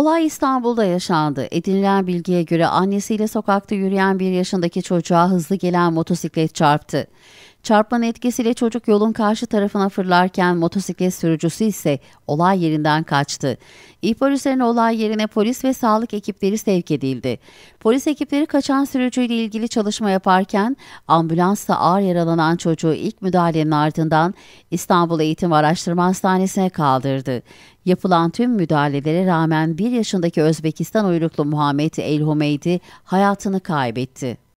Olay İstanbul'da yaşandı. Edinilen bilgiye göre annesiyle sokakta yürüyen bir yaşındaki çocuğa hızlı gelen motosiklet çarptı. Çarpmanın etkisiyle çocuk yolun karşı tarafına fırlarken motosiklet sürücüsü ise olay yerinden kaçtı. İhbar üzerine olay yerine polis ve sağlık ekipleri sevk edildi. Polis ekipleri kaçan sürücüyle ilgili çalışma yaparken ambulansla ağır yaralanan çocuğu ilk müdahalenin ardından İstanbul Eğitim Araştırma Hastanesi'ne kaldırdı. Yapılan tüm müdahalelere rağmen 1 yaşındaki Özbekistan uyruklu Muhammed El Humeydi hayatını kaybetti.